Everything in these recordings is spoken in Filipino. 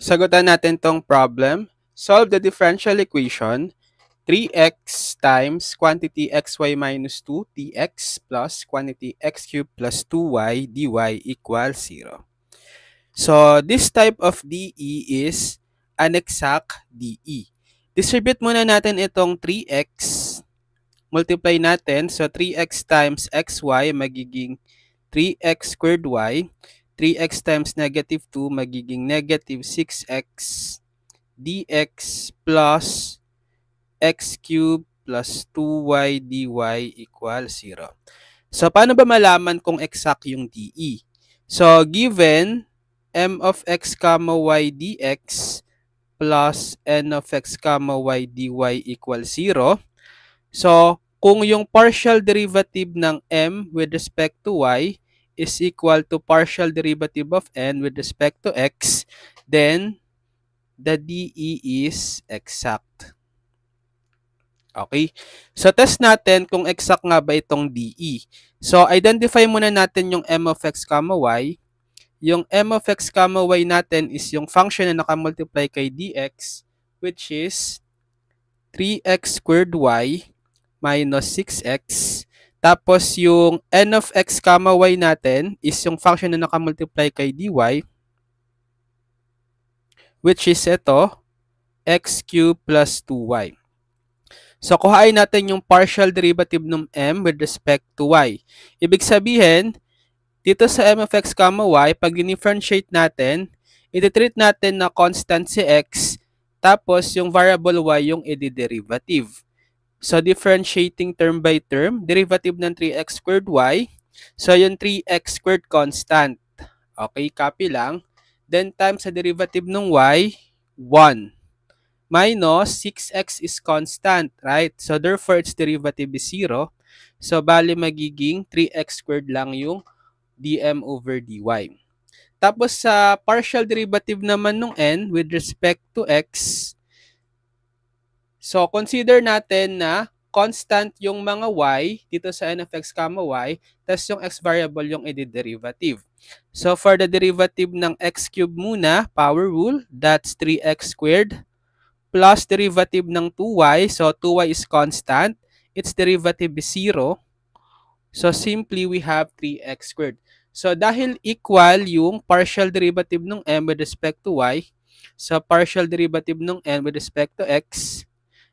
Sagutan natin tong problem. Solve the differential equation 3x times quantity xy minus 2 dx plus quantity x cubed plus 2y dy equals 0. So, this type of DE is an exact DE. Distribute muna natin itong 3x. Multiply natin. So, 3x times xy magiging 3x squared y 3x times negative 2 magiging negative 6x dx plus x cube plus 2y dy equal 0. So, paano ba malaman kung exact yung dE? So, given m of x comma y dx plus n of x comma y dy equal 0. So, kung yung partial derivative ng m with respect to y is equal to partial derivative of n with respect to x, then the DE is exact. Okay? So, test natin kung exact nga ba itong DE. So, identify muna natin yung m of x, y. Yung m of x, y natin is yung function na nakamultiply kay dx, which is 3x squared y minus 6x tapos yung n of x y natin is yung function na nakamultiply kay dy which is ito x cube plus 2y. So kuhain natin yung partial derivative ng m with respect to y. Ibig sabihin, dito sa m of x y, pag differentiate natin, ititreat natin na constant si x tapos yung variable y yung i-derivative. So, differentiating term by term, derivative ng 3x squared y. So, yung 3x squared constant. Okay, copy lang. Then, times sa derivative ng y, 1. Minus 6x is constant, right? So, therefore, its derivative is 0. So, bali magiging 3x squared lang yung dm over dy. Tapos, sa partial derivative naman ng n with respect to x, So, consider natin na constant yung mga y dito sa n of x, y, tapos yung x variable yung i-derivative. So, for the derivative ng x cube muna, power rule, that's 3x squared plus derivative ng 2y, so 2y is constant, its derivative is 0, so simply we have 3x squared. So, dahil equal yung partial derivative ng m with respect to y, so partial derivative ng n with respect to x,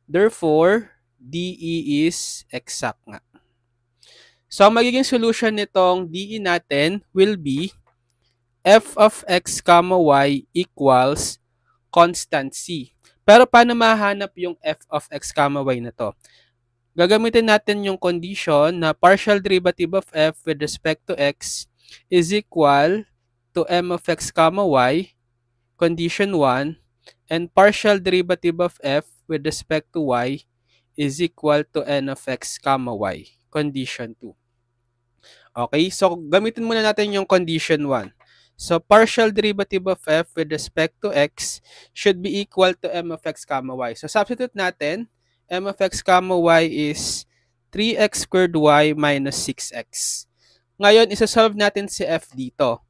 Therefore, DE is exact nga. So, ang magiging solution nitong DE natin will be f of x, y equals constant c. Pero paano mahanap yung f of x, y na to? Gagamitin natin yung condition na partial derivative of f with respect to x is equal to m of x, y, condition 1, and partial derivative of f with respect to y is equal to n of x comma y, condition 2. Okay, so gamitin muna natin yung condition 1. So partial derivative of f with respect to x should be equal to m of x comma y. So substitute natin, m of x comma y is 3x squared y minus 6x. Ngayon, isa-solve natin si f dito.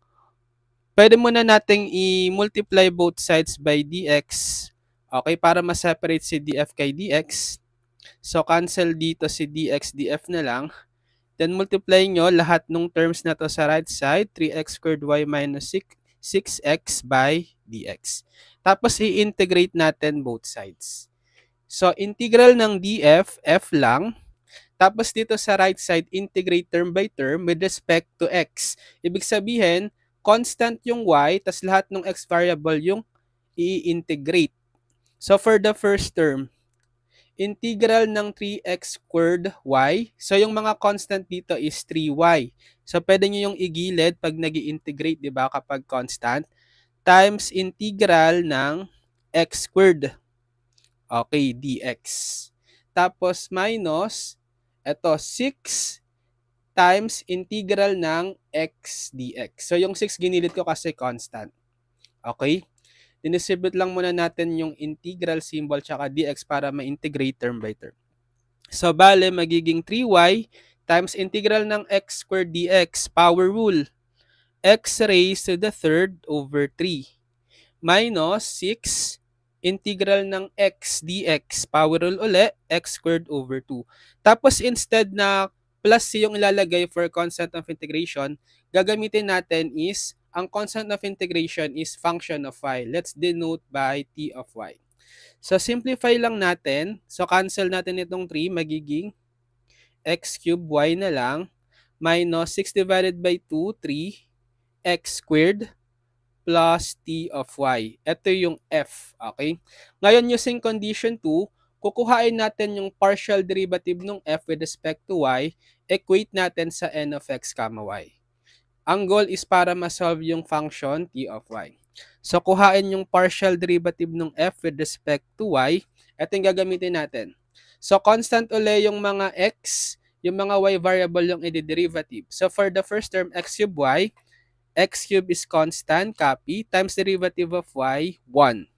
Pwede muna nating i-multiply both sides by dx Okay, para ma-separate si df kay dx, so cancel dito si dx, df na lang. Then multiply nyo lahat ng terms na to sa right side, 3x squared y minus 6, 6x by dx. Tapos i-integrate natin both sides. So integral ng df, f lang. Tapos dito sa right side, integrate term by term with respect to x. Ibig sabihin, constant yung y, tas lahat ng x variable yung i-integrate. So for the first term, integral ng 3x squared y. So yung mga constant dito is 3y. So pwede nyo yung igilid pag nag integrate di ba, kapag constant, times integral ng x squared. Okay, dx. Tapos minus, eto 6 times integral ng x dx. So yung 6 ginilid ko kasi constant. Okay? dinisibute lang muna natin yung integral symbol tsaka dx para ma-integrate term by term. So, bale, magiging 3y times integral ng x squared dx, power rule, x raised to the third over 3 minus 6 integral ng x dx, power rule uli, x squared over 2. Tapos instead na plus yung ilalagay for constant of integration, gagamitin natin is ang constant of integration is function of y. Let's denote by t of y. So, simplify lang natin. So, cancel natin itong 3. Magiging x cube y na lang minus 6 divided by 2, 3, x squared plus t of y. Ito yung f, okay? Ngayon, using condition 2, kukuhain natin yung partial derivative ng f with respect to y, equate natin sa n of x, y. Ang goal is para ma-solve yung function t of y. So, kuhain yung partial derivative ng f with respect to y. Ito yung gagamitin natin. So, constant uli yung mga x, yung mga y variable yung i-derivative. So, for the first term, x cube y, x cube is constant, copy, times derivative of y, 1.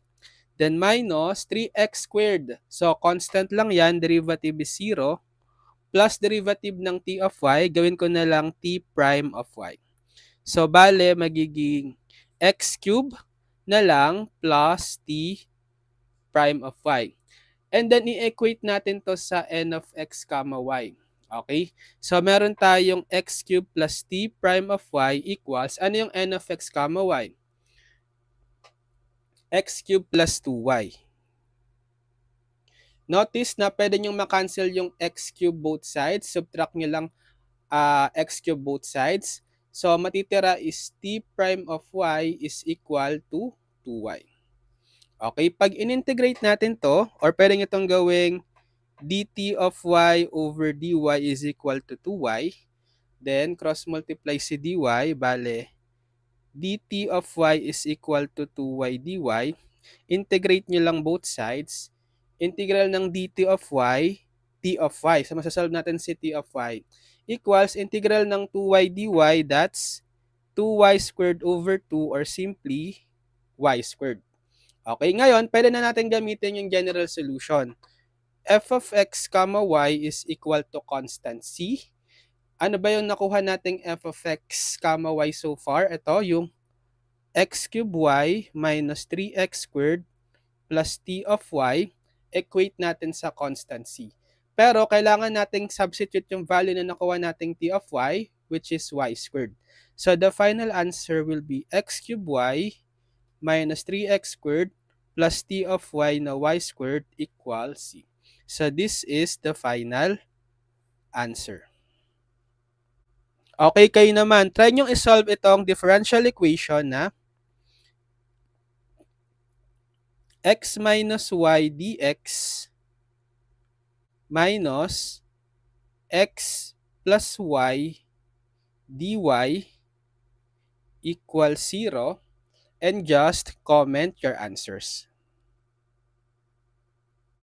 Then, minus 3x squared. So, constant lang yan, derivative is 0. Plus derivative ng t of y, gawin ko na lang t prime of y. So, bale, magiging x cube na lang plus t prime of y. And then, i-equate natin to sa n of x y. Okay? So, meron tayong x cube plus t prime of y equals, ano yung n of x y? x cube plus 2y. Notice na pwede nyong makancel yung x cube both sides. Subtract nyo lang uh, x cube both sides. So, matitira is t prime of y is equal to 2y. Okay, pag inintegrate natin to, or pwede itong gawing dt of y over dy is equal to 2y. Then, cross-multiply si dy, bale, dt of y is equal to 2y dy. Integrate nyo lang both sides. Integral ng dt of y, t of y. So, masasolve natin si t of y equals integral ng 2y dy, that's 2y squared over 2 or simply y squared. Okay, ngayon, pwede na natin gamitin yung general solution. f of x, y is equal to constant c. Ano ba yung nakuha nating f of x, y so far? Ito, yung x cube y minus 3x squared plus t of y equate natin sa constant c. Pero kailangan nating substitute yung value na nakuha nating t of y, which is y squared. So the final answer will be x cubed y minus 3x squared plus t of y na y squared equals c. So this is the final answer. Okay kayo naman, try nyong isolve itong differential equation na x minus y dx minus x plus y dy equals 0 and just comment your answers.